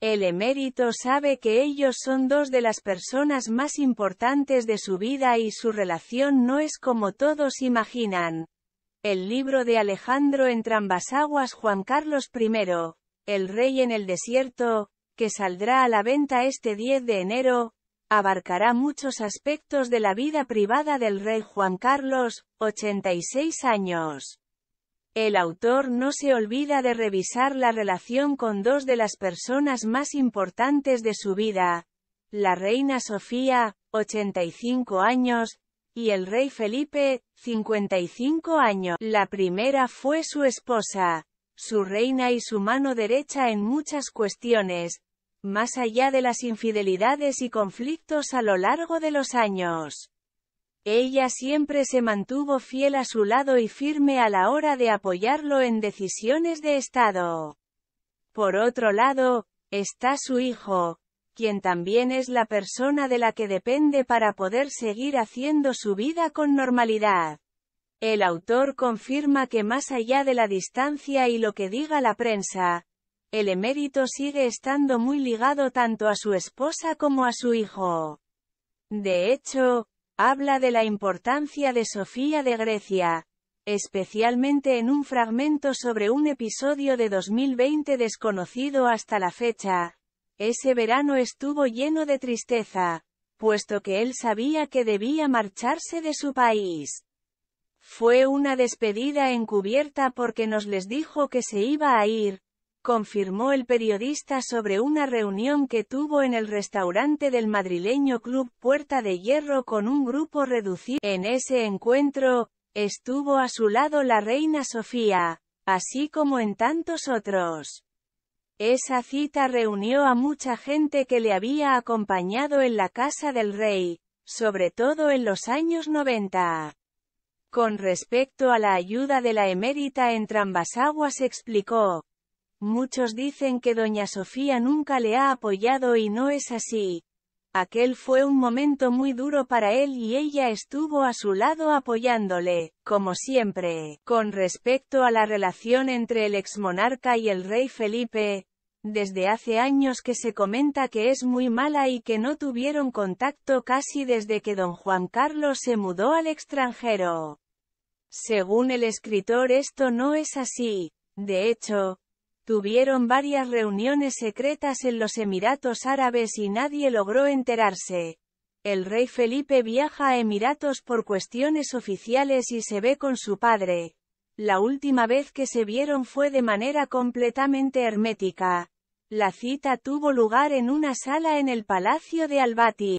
El emérito sabe que ellos son dos de las personas más importantes de su vida y su relación no es como todos imaginan. El libro de Alejandro aguas Juan Carlos I, El Rey en el Desierto, que saldrá a la venta este 10 de enero, abarcará muchos aspectos de la vida privada del rey Juan Carlos, 86 años. El autor no se olvida de revisar la relación con dos de las personas más importantes de su vida, la reina Sofía, 85 años, y el rey Felipe, 55 años. La primera fue su esposa, su reina y su mano derecha en muchas cuestiones, más allá de las infidelidades y conflictos a lo largo de los años. Ella siempre se mantuvo fiel a su lado y firme a la hora de apoyarlo en decisiones de Estado. Por otro lado, está su hijo, quien también es la persona de la que depende para poder seguir haciendo su vida con normalidad. El autor confirma que más allá de la distancia y lo que diga la prensa, el emérito sigue estando muy ligado tanto a su esposa como a su hijo. De hecho, habla de la importancia de Sofía de Grecia, especialmente en un fragmento sobre un episodio de 2020 desconocido hasta la fecha. Ese verano estuvo lleno de tristeza, puesto que él sabía que debía marcharse de su país. Fue una despedida encubierta porque nos les dijo que se iba a ir, confirmó el periodista sobre una reunión que tuvo en el restaurante del madrileño Club Puerta de Hierro con un grupo reducido. En ese encuentro, estuvo a su lado la reina Sofía, así como en tantos otros. Esa cita reunió a mucha gente que le había acompañado en la casa del rey, sobre todo en los años 90. Con respecto a la ayuda de la emérita en Trambasaguas explicó, Muchos dicen que doña Sofía nunca le ha apoyado y no es así. Aquel fue un momento muy duro para él y ella estuvo a su lado apoyándole, como siempre. Con respecto a la relación entre el exmonarca y el rey Felipe, desde hace años que se comenta que es muy mala y que no tuvieron contacto casi desde que don Juan Carlos se mudó al extranjero. Según el escritor esto no es así. De hecho, Tuvieron varias reuniones secretas en los Emiratos Árabes y nadie logró enterarse. El rey Felipe viaja a Emiratos por cuestiones oficiales y se ve con su padre. La última vez que se vieron fue de manera completamente hermética. La cita tuvo lugar en una sala en el Palacio de Albati.